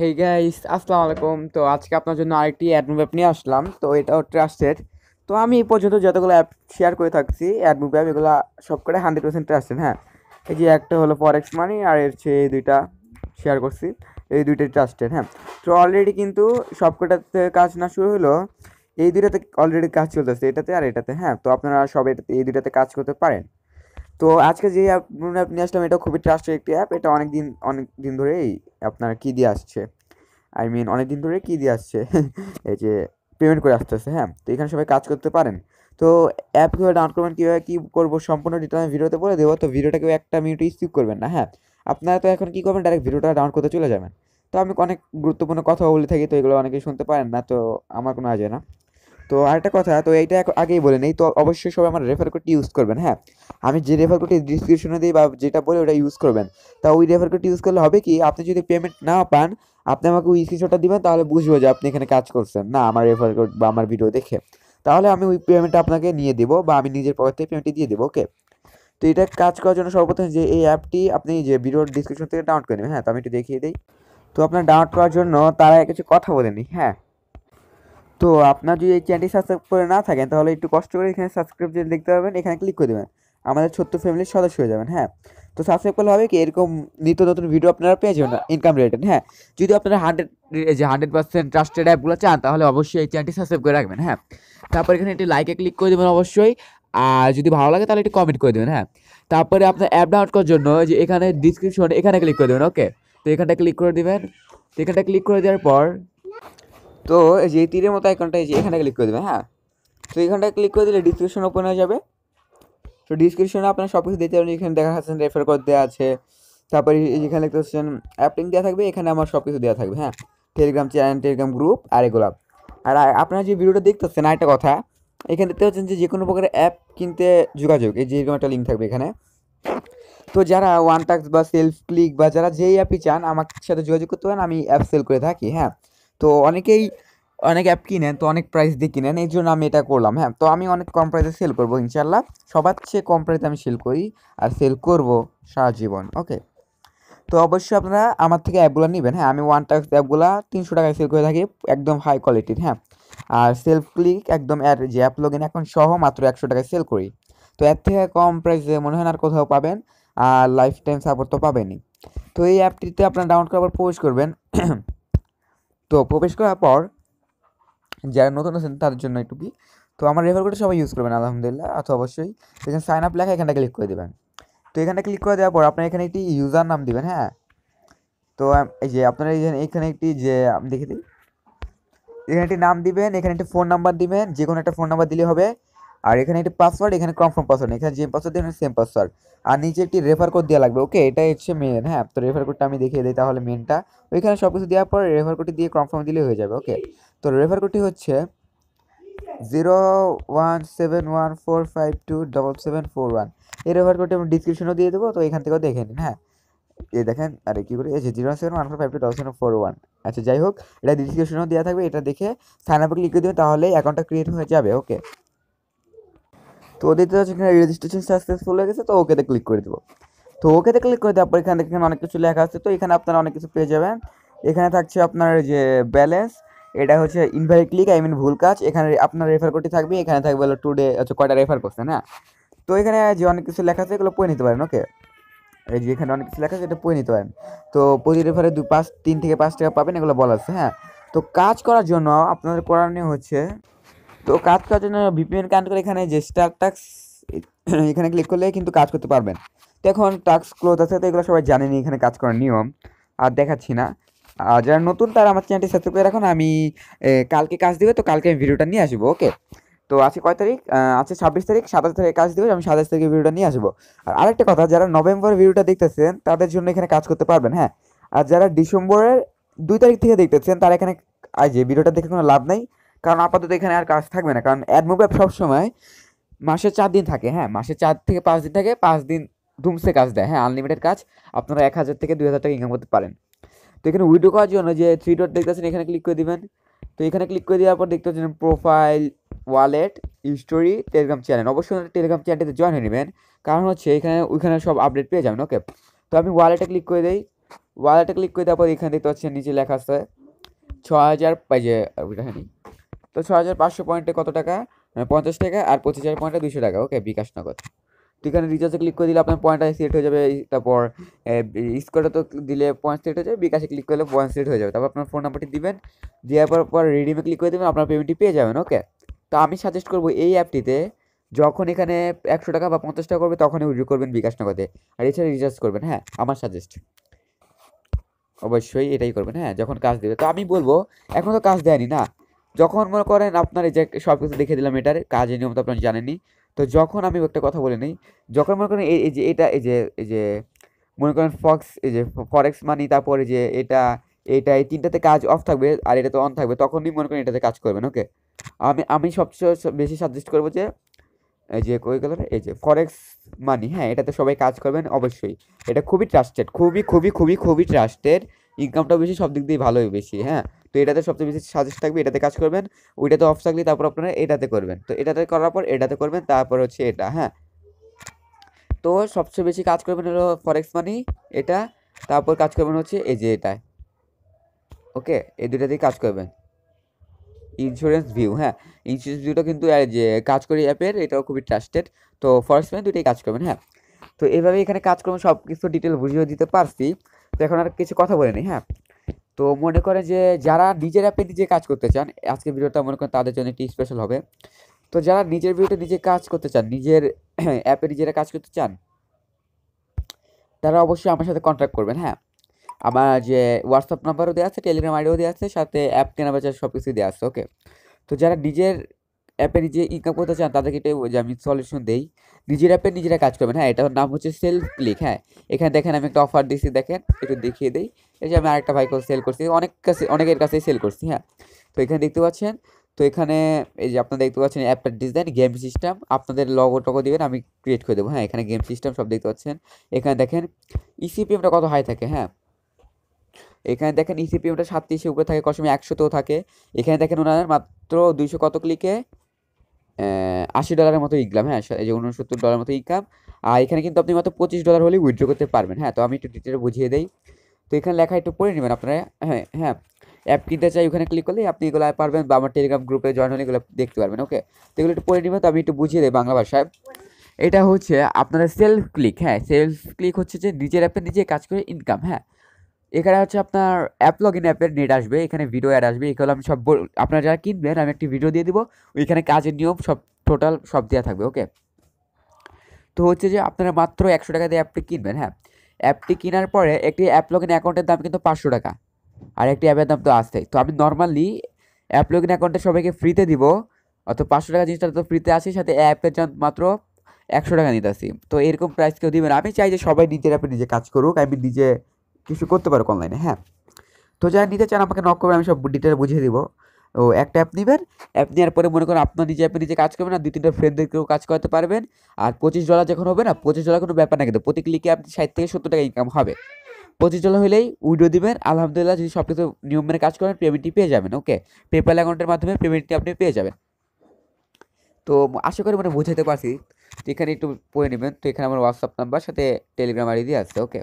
hey guys আসসালামু আলাইকুম তো আজকে আপনার জন্য আরেকটি অ্যাডমুভ অ্যাপ নিয়ে আসলাম তো এটাও ট্রাস্টেড তো আমি এই পর্যন্ত যতগুলো অ্যাপ শেয়ার করে থাকছি অ্যাডমুভ অ্যাপ এগুলো সব করে হান্ড্রেড পার্সেন্ট ট্রাস্টেড হ্যাঁ এই যে একটা হলো ফরেক্স মানি আর এর চেয়ে এই দুইটা শেয়ার করছি এই দুইটাই ট্রাস্টেড হ্যাঁ তো অলরেডি কিন্তু সবকটাতে কাজ না শুরু হলো এই দুইটাতে অলরেডি কাজ চলতেছে এটাতে আর এটাতে হ্যাঁ তো আপনারা সব এটাতে এই দুইটাতে কাজ করতে পারেন তো আজকে যে অ্যাপ নিয়ে আসলাম এটা খুবই ট্রাস্টেড একটি অ্যাপ এটা অনেক দিন অনেক দিন ধরেই আপনার কী দিয়ে আসছে আই মিন অনেক দিন ধরে কী দিয়ে আসছে এই যে পেমেন্ট করে আসতেছে হ্যাঁ তো এখানে সবাই কাজ করতে পারেন তো অ্যাপ কীভাবে ডাউনলোড করবেন কীভাবে কী করবো সম্পূর্ণ ডিটেল আমি ভিডিওতে বলে দেবো তো ভিডিওটাকে একটা মিনিট স্কিপ করবেন না হ্যাঁ আপনারা তো এখন কী করবেন ডাইরেক্ট ভিডিওটা ডাউনলোড করতে চলে যাবেন তো আমি অনেক গুরুত্বপূর্ণ কথা বলে থাকি তো এগুলো অনেকেই শুনতে পারেন না তো আমার কোনো আজে না তো আরেকটা কথা তো এইটা আগেই বলে নেই তো অবশ্যই সবাই আমার রেফার কোডটি ইউজ করবেন হ্যাঁ আমি যে রেফার কোডটি ডিসক্রিপশনে দিই বা যেটা বলে ওটা ইউজ করবেন তা ওই রেফার কোডটি ইউজ করলে হবে কি আপনি যদি পেমেন্ট না পান আপনি আমাকে ওই স্ক্রিনশটটা দিবেন তাহলে বুঝবো যে আপনি এখানে কাজ করছেন না আমার রেফার কোড বা আমার ভিডিও দেখে তাহলে আমি ওই পেমেন্টটা আপনাকে নিয়ে দেবো বা আমি নিজের পকেট থেকে পেমেন্টটি দিয়ে দেবো ওকে তো এটা কাজ করার জন্য সর্বপ্রথম যে এই অ্যাপটি আপনি যে ভিডিওর ডিসক্রিপশন থেকে ডাউনলোড করে নেবেন হ্যাঁ তো আমি একটু দেখিয়ে দিই তো আপনার ডাউনলোড করার জন্য তারা কিছু কথা বলেনি হ্যাঁ তো আপনার যদি এই চ্যানেলটি সাবস্ক্রাইব করে না থাকেন তাহলে একটু কষ্ট করে এখানে সাবস্ক্রাইব যে দেখতে পাবেন এখানে ক্লিক করে দেবেন আমাদের ছোট্ট ফ্যামিলির সদস্য হয়ে যাবেন হ্যাঁ তো সাবস্ক্রাইব করলে হবে কি এরকম নিত্য নতুন ভিডিও আপনারা পেয়ে যাবেন ইনকাম রিলেটেড হ্যাঁ যদি আপনারা হান্ড্রেড যে হান্ড্রেড পার্সেন্ট ট্রাস্টেড অ্যাপগুলো চান তাহলে অবশ্যই এই চ্যানেলটি সাবস্ক্রাইব করে রাখবেন হ্যাঁ তারপর এখানে একটি লাইকে ক্লিক করে দেবেন অবশ্যই আর যদি ভালো লাগে তাহলে একটি কমেন্ট করে দেবেন হ্যাঁ তারপরে আপনার অ্যাপ ডাউনলোড করার জন্য যে এখানে ডিসক্রিপশন এখানে ক্লিক করে দেবেন ওকে তো এখানটা ক্লিক করে দেবেন তো এখানটা ক্লিক করে দেওয়ার পর তো এই যে তীরের মতো আইকনটা এই যে এখানে ক্লিক করে দেবে হ্যাঁ তো এখানটা ক্লিক করে দিলে ডিসক্রিপশন ওপেন হয়ে যাবে তো ডিসক্রিপশনে আপনার সব কিছু দিতে পারেন এখানে দেখা যাচ্ছে রেফার কোড দেওয়া আছে তারপরে এখানে দেখতে পাচ্ছেন অ্যাপ লিঙ্ক দেওয়া থাকবে এখানে আমার সব কিছু দেওয়া থাকবে হ্যাঁ টেলিগ্রাম চ্যানেল টেলিগ্রাম গ্রুপ আর এগুলো আর আপনারা যে ভিডিওটা দেখতেছেন একটা কথা এখানে দেখতে পাচ্ছেন যে যে কোনো প্রকারের অ্যাপ কিনতে যোগাযোগ এই যে এরকম একটা লিঙ্ক থাকবে এখানে তো যারা ওয়ান টাক্স বা সেলফ ক্লিক বা যারা যেই অ্যাপই চান আমার সাথে যোগাযোগ করতে পারেন আমি অ্যাপ সেল করে থাকি হ্যাঁ তো অনেকেই অনেক অ্যাপ কিনেন তো অনেক প্রাইস দিয়ে কিনেন এই জন্য আমি এটা করলাম হ্যাঁ তো আমি অনেক কম প্রাইসে সেল করবো ইনশাল্লাহ সবার চেয়ে কম প্রাইসে আমি সেল করি আর সেল করবো সারা জীবন ওকে তো অবশ্যই আপনারা আমার থেকে অ্যাপগুলো নেবেন হ্যাঁ আমি ওয়ান টাক্স অ্যাপগুলো তিনশো টাকায় সেল করে থাকি একদম হাই কোয়ালিটির হ্যাঁ আর সেলফ ক্লিক একদম অ্যাড যে অ্যাপ লগিন এখন সহ মাত্র একশো টাকায় সেল করি তো এর থেকে কম প্রাইসে মনে হয় না আর কোথাও পাবেন আর লাইফ টাইম সাপোর্ট তো পাবেনই তো এই অ্যাপটিতে আপনারা ডাউনলোড করার পর প্রবেশ করবেন তো প্রবেশ করার পর যারা নতুন আছেন তাদের জন্য কি তো আমার রেফার করে সবাই ইউজ করবেন আলহামদুলিল্লাহ অথবা অবশ্যই এখানে সাইন আপ লেখা এখানটা ক্লিক করে দেবেন তো এখানে ক্লিক করে দেওয়ার পর আপনার এখানে একটি ইউজার নাম দেবেন হ্যাঁ তো এই যে আপনারা এখানে একটি যে আমি দেখে দিই এখানে একটি নাম দিবেন এখানে একটি ফোন নাম্বার দিবেন যে কোনো একটা ফোন নাম্বার দিলে হবে আর এখানে একটি পাসওয়ার্ড এখানে কনফার্ম পাসওয়ার্ড এখানে যে পাসওয়ার্ড দিয়ে সেম পাসওয়ার্ড আর নিচে একটি রেফার কোড দেওয়া লাগবে ওকে এটা হচ্ছে মেন হ্যাঁ তো রেফার কোডটা আমি দেখিয়ে দিই তাহলে মেনটা ওইখানে সব কিছু দেওয়ার পর রেফার কোডটি দিয়ে কনফার্ম দিলে হয়ে যাবে ওকে তো রেফার কোডটি হচ্ছে zero one seven one four five two double seven four one এই রেফার কোডটি আমি ডিসক্রিপশনও দিয়ে দেবো তো এখান থেকেও দেখে নিন হ্যাঁ এই দেখেন আরে কী করে এসে zero seven one four five two double seven four one আচ্ছা যাই হোক এটা ডিসক্রিপশনও দেওয়া থাকবে এটা দেখে সাইন আপে ক্লিক করে দেবেন তাহলে অ্যাকাউন্টটা ক্রিয়েট হয়ে যাবে ওকে তো ওদের হচ্ছে এখানে রেজিস্ট্রেশন সাকসেসফুল হয়ে গেছে তো ওকেতে ক্লিক করে দেবো তো ওকেতে ক্লিক করে দেওয়ার পর এখানে এখানে অনেক কিছু লেখা আছে তো এখানে আপনারা অনেক কিছু পেয়ে যাবেন এখানে থাকছে আপনার যে ব্যালেন্স এটা হচ্ছে ইনভ্যালিড ক্লিক আই মিন ভুল কাজ এখানে আপনার রেফার কোডটি থাকবে এখানে থাকবে হলো টুডে আচ্ছা কয়টা রেফার করছেন হ্যাঁ তো এখানে যে অনেক কিছু লেখা আছে এগুলো পড়ে নিতে পারেন ওকে এই যে এখানে অনেক কিছু লেখা আছে এটা পড়ে নিতে পারেন তো প্রতি রেফারে দু পাঁচ তিন থেকে পাঁচ টাকা পাবেন এগুলো বলা আছে হ্যাঁ তো কাজ করার জন্য আপনাদের করণীয় হচ্ছে তো কাজ করার জন্য ভিপিএন কানেক্ট করে এখানে যে স্টার টাক্স এখানে ক্লিক করলে কিন্তু কাজ করতে পারবেন তো এখন টাক্স ক্লোজ আছে তো এগুলো সবাই জানে নি এখানে কাজ করার নিয়ম আর দেখাচ্ছি না আর যারা নতুন তারা আমার চ্যানেলটি সাবস্ক্রাইব করে রাখুন আমি কালকে কাজ দেবে তো কালকে আমি ভিডিওটা নিয়ে আসবো ওকে তো আজকে কয় তারিখ আজকে ছাব্বিশ তারিখ সাতাশ তারিখে কাজ দেবে আমি সাতাশ তারিখে ভিডিওটা নিয়ে আসবো আর আরেকটা কথা যারা নভেম্বরের ভিডিওটা দেখতেছেন তাদের জন্য এখানে কাজ করতে পারবেন হ্যাঁ আর যারা ডিসেম্বরের দুই তারিখ থেকে দেখতেছেন তারা এখানে যে ভিডিওটা দেখে কোনো লাভ নাই কারণ আপাতত এখানে আর কাজ থাকবে না কারণ অ্যাডমোব সব সবসময় মাসে চার দিন থাকে হ্যাঁ মাসে চার থেকে পাঁচ দিন থাকে পাঁচ দিন ধুমসে কাজ দেয় হ্যাঁ আনলিমিটেড কাজ আপনারা এক হাজার থেকে দুই হাজার টাকা ইনকাম করতে পারেন তো এখানে উইডো করার জন্য যে থ্রি ডট দেখতেছেন এখানে ক্লিক করে দেবেন তো এখানে ক্লিক করে দেওয়ার পর দেখতে পাচ্ছেন profile wallet story Telegram channel অবশ্যই টেলিগ্রাম চ্যানেলটিতে জয়েন হয়ে নেবেন কারণ হচ্ছে এখানে ওইখানে সব আপডেট পেয়ে যাবেন ওকে তো আমি ওয়ালেটে ক্লিক করে দিই ওয়ালেটে ক্লিক করে দেওয়ার পর এখানে দেখতে পাচ্ছেন নিচে লেখা আছে ছ হাজার পাইজে ওইটা হ্যাঁ তো ছ হাজার পাঁচশো পয়েন্টে কত টাকা পঞ্চাশ টাকা আর পঁচিশ হাজার পয়েন্টে দুশো টাকা ওকে বিকাশ নগর তো এখানে রিচার্জে ক্লিক করে দিলে আপনার পয়েন্টটা সেট হয়ে যাবে তারপর স্কোয়ারে তো দিলে পয়েন্ট সেট হয়ে যাবে বিকাশে ক্লিক করলে পয়েন্ট সেট হয়ে যাবে তারপর আপনার ফোন নাম্বারটি দিবেন দেওয়ার পর পর রিডিমে ক্লিক করে দেবেন আপনার পেমেন্টটি পেয়ে যাবেন ওকে তো আমি সাজেস্ট করবো এই অ্যাপটিতে যখন এখানে একশো টাকা বা পঞ্চাশ টাকা করবে তখনই উইড্রো করবেন বিকাশ নগদে আর এছাড়া রিচার্জ করবেন হ্যাঁ আমার সাজেস্ট অবশ্যই এটাই করবেন হ্যাঁ যখন কাজ দেবে তো আমি বলবো এখন তো কাজ দেয়নি না যখন মনে করেন আপনার এই যে সব কিছু দেখে দিলাম এটার কাজের নিয়ম তো আপনারা জানেনি তো যখন আমি একটা কথা বলে নিই যখন মনে করেন এই যে এটা এই যে এই যে মনে করেন ফক্স এই যে ফরেক্স মানি তারপরে যে এটা এটা এই তিনটাতে কাজ অফ থাকবে আর এটাতে অন থাকবে তখনই মনে করেন এটাতে কাজ করবেন ওকে আমি আমি সবচেয়ে বেশি সাজেস্ট করবো যে এই যে কই গেল এই যে ফরেক্স মানি হ্যাঁ এটাতে সবাই কাজ করবেন অবশ্যই এটা খুবই ট্রাস্টেড খুবই খুবই খুবই খুবই ট্রাস্টেড ইনকামটাও বেশি সব দিক দিয়ে ভালোই বেশি হ্যাঁ তো এটাতে সবচেয়ে বেশি সাজেস্ট থাকবে এটাতে কাজ করবেন ওইটাতে অফ থাকলে তারপর আপনারা এটাতে করবেন তো এটাতে করার পর এটাতে করবেন তারপর হচ্ছে এটা হ্যাঁ তো সবচেয়ে বেশি কাজ করবেন হলো ফরেক্স মানি এটা তারপর কাজ করবেন হচ্ছে এই যে এটায় ওকে এই দুটা দিয়ে কাজ করবেন ইন্স্যুরেন্স ভিউ হ্যাঁ ইন্স্যুরেন্স ভিউটা কিন্তু যে কাজ করি অ্যাপের এটাও খুবই ট্রাস্টেড তো ফরেক্স মানি দুটাই কাজ করবেন হ্যাঁ তো এভাবে এখানে কাজ করবেন সব কিছু ডিটেল বুঝিয়ে দিতে পারছি তো এখন আর কিছু কথা বলিনি হ্যাঁ তো মনে করে যে যারা নিজের অ্যাপে নিজে কাজ করতে চান আজকে ভিডিওটা মনে করেন তাদের জন্য একটি স্পেশাল হবে তো যারা নিজের ভিডিওতে নিজে কাজ করতে চান নিজের অ্যাপে নিজেরা কাজ করতে চান তারা অবশ্যই আমার সাথে কন্ট্যাক্ট করবেন হ্যাঁ আমার যে হোয়াটসঅ্যাপ নাম্বারও দেওয়া আছে টেলিগ্রাম আইডিও দেওয়া আছে সাথে অ্যাপ কেনা বেচার সব কিছু দেওয়া আছে ওকে তো যারা নিজের অ্যাপের নিজে ইনকাম করতে চান তাদেরকে একটু যে আমি সলিউশন দিই নিজের অ্যাপে নিজেরা কাজ করবেন হ্যাঁ এটার নাম হচ্ছে সেলফ ক্লিক হ্যাঁ এখানে দেখেন আমি একটা অফার দিচ্ছি দেখেন একটু দেখিয়ে দিই এই যে আমি আরেকটা বাইকও সেল করছি অনেক কাছে অনেকের কাছেই সেল করছি হ্যাঁ তো এখানে দেখতে পাচ্ছেন তো এখানে এই যে আপনারা দেখতে পাচ্ছেন অ্যাপের ডিজাইন গেম সিস্টেম আপনাদের লগো টগো দেবেন আমি ক্রিয়েট করে দেবো হ্যাঁ এখানে গেম সিস্টেম সব দেখতে পাচ্ছেন এখানে দেখেন ইসিপিএমটা e কত হাই থাকে হ্যাঁ এখানে দেখেন ইসিপিএমটা e সাতত্রিশে উপরে থাকে কসমে একশোতেও থাকে এখানে দেখেন ওনাদের মাত্র দুইশো কত ক্লিকে আশি ডলারের মতো ইনকাম হ্যাঁ এই যে উনসত্তর ডলার মতো ইনকাম আর এখানে কিন্তু আপনি মাত্র পঁচিশ ডলার হলে উইথড্র করতে পারবেন হ্যাঁ তো আমি একটু ডিটেলে বুঝিয়ে দেই তো এখানে লেখা একটু পড়ে নেবেন আপনারা হ্যাঁ হ্যাঁ অ্যাপ কিনতে চাই ওখানে ক্লিক করলে আপনি এগুলো পারবেন বা আমার টেলিগ্রাম গ্রুপে জয়েন হলে এগুলো দেখতে পারবেন ওকে তো এগুলো একটু পড়ে নেবেন তো আমি একটু বুঝিয়ে দেয় বাংলা ভাষায় এটা হচ্ছে আপনারা সেলফ ক্লিক হ্যাঁ সেলফ ক্লিক হচ্ছে যে নিজের অ্যাপে নিজে কাজ করে ইনকাম হ্যাঁ এখানে হচ্ছে আপনার অ্যাপ লগ ইন অ্যাপের নেট আসবে এখানে ভিডিও অ্যাড আসবে এগুলো আমি সব আপনারা যারা কিনবেন আমি একটি ভিডিও দিয়ে দিব ওইখানে কাজের নিয়ম সব টোটাল সব দেওয়া থাকবে ওকে তো হচ্ছে যে আপনারা মাত্র একশো টাকা দিয়ে অ্যাপটি কিনবেন হ্যাঁ অ্যাপটি কেনার পরে একটি অ্যাপ লগ ইন অ্যাকাউন্টের দাম কিন্তু পাঁচশো টাকা আর একটি অ্যাপের দাম তো আসতেই তো আমি নর্মালি অ্যাপ লগ ইন অ্যাকাউন্টে সবাইকে ফ্রিতে দিব অর্থাৎ পাঁচশো টাকা জিনিসটা তো ফ্রিতে আসে সাথে অ্যাপের জন্য মাত্র একশো টাকা নিতে আসি তো এরকম প্রাইস কেউ দিবেন আমি চাই যে সবাই নিজের অ্যাপে নিজে কাজ করুক আমি নিজে কিছু করতে পারো অনলাইনে হ্যাঁ তো যারা নিতে চান আমাকে নক করবেন আমি সব ডিটেল বুঝিয়ে দিব ও একটা অ্যাপ নেবেন অ্যাপ নেওয়ার পরে মনে করেন আপনার নিজে অ্যাপে নিজে কাজ করবেন আর দু তিনটা ফ্রেন্ডদেরকেও কাজ করাতে পারবেন আর পঁচিশ ডলার যখন হবে না পঁচিশ ডলার কোনো ব্যাপার না কিন্তু প্রতি ক্লিকে আপনি ষাট থেকে সত্তর টাকা ইনকাম হবে পঁচিশ ডলার হলেই উইডো দিবেন আলহামদুলিল্লাহ যদি সব কিছু নিয়ম মেনে কাজ করেন পেমেন্টটি পেয়ে যাবেন ওকে পেপ্যাল অ্যাকাউন্টের মাধ্যমে পেমেন্টটি আপনি পেয়ে যাবেন তো আশা করি মানে বোঝাতে পারছি তো এখানে একটু পড়ে নেবেন তো এখানে আমার হোয়াটসঅ্যাপ নাম্বার সাথে টেলিগ্রাম আইডি দিয়ে আসছে ওকে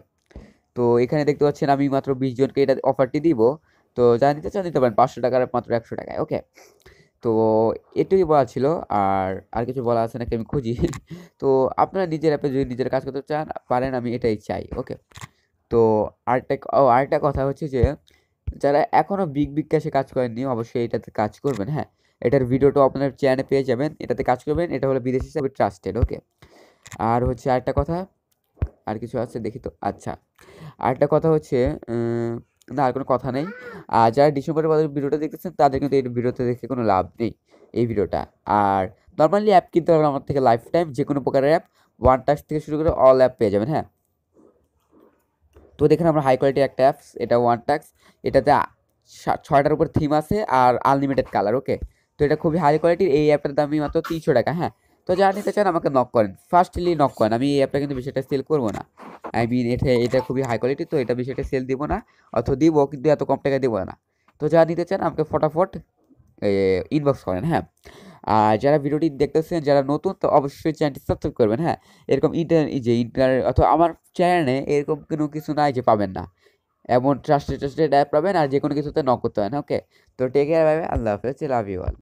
তো এখানে দেখতে পাচ্ছেন আমি মাত্র বিশ জনকে এটা অফারটি দিব তো যা নিতে চান দিতে পারেন পাঁচশো টাকার মাত্র একশো টাকায় ওকে তো এটুকুই বলা ছিল আর আর কিছু বলা আছে নাকি আমি খুঁজি তো আপনারা নিজের অ্যাপে যদি নিজের কাজ করতে চান পারেন আমি এটাই চাই ওকে তো আরেকটা ও আরেকটা কথা হচ্ছে যে যারা এখনও বিগ বিগ ক্যাশে কাজ করেননি অবশ্যই এটাতে কাজ করবেন হ্যাঁ এটার ভিডিওটা আপনার চ্যানেলে পেয়ে যাবেন এটাতে কাজ করবেন এটা হলো বিদেশি হিসাবে ট্রাস্টেড ওকে আর হচ্ছে আরেকটা কথা আর কিছু আছে দেখি তো আচ্ছা আরেকটা কথা হচ্ছে না আর কোনো কথা নেই আর যারা ডিসেম্বরের বাজারে ভিডিওটা দেখতেছেন তাদের কিন্তু এই ভিডিওতে দেখে কোনো লাভ নেই এই ভিডিওটা আর নর্মালি অ্যাপ কিনতে পারবেন আমার থেকে লাইফ টাইম যে কোনো প্রকারের অ্যাপ ওয়ান টাচ থেকে শুরু করে অল অ্যাপ পেয়ে যাবেন হ্যাঁ তো দেখেন আমরা হাই কোয়ালিটি একটা অ্যাপস এটা ওয়ান টাক্স এটাতে ছয়টার উপর থিম আছে আর আনলিমিটেড কালার ওকে তো এটা খুবই হাই কোয়ালিটির এই অ্যাপটার দামই মাত্র তিনশো টাকা হ্যাঁ তো যারা নিতে চান আমাকে নক করেন ফার্স্টলি নক করেন আমি এই অ্যাপটা কিন্তু বিষয়টা সেল করবো না আই মিন এটা এটা খুবই হাই কোয়ালিটি তো এটা বিষয়টা সেল দিব না অথবা দিব কিন্তু এত কম টাকায় দেবো না তো যারা নিতে চান আমাকে ফটাফট ইনবক্স করেন হ্যাঁ আর যারা ভিডিওটি দেখতেছেন যারা নতুন তো অবশ্যই চ্যানেলটি সাবস্ক্রাইব করবেন হ্যাঁ এরকম ইন্টার যে ইন্টার অথবা আমার চ্যানেলে এরকম কোনো কিছু নাই যে পাবেন না এমন ট্রাস্টেড ট্রাস্টেড অ্যাপ পাবেন আর যে কোনো কিছুতে নক করতে হয় না ওকে তো টেক কেয়ার ভাবে আল্লাহ হাফেজ লাভ ইউ অল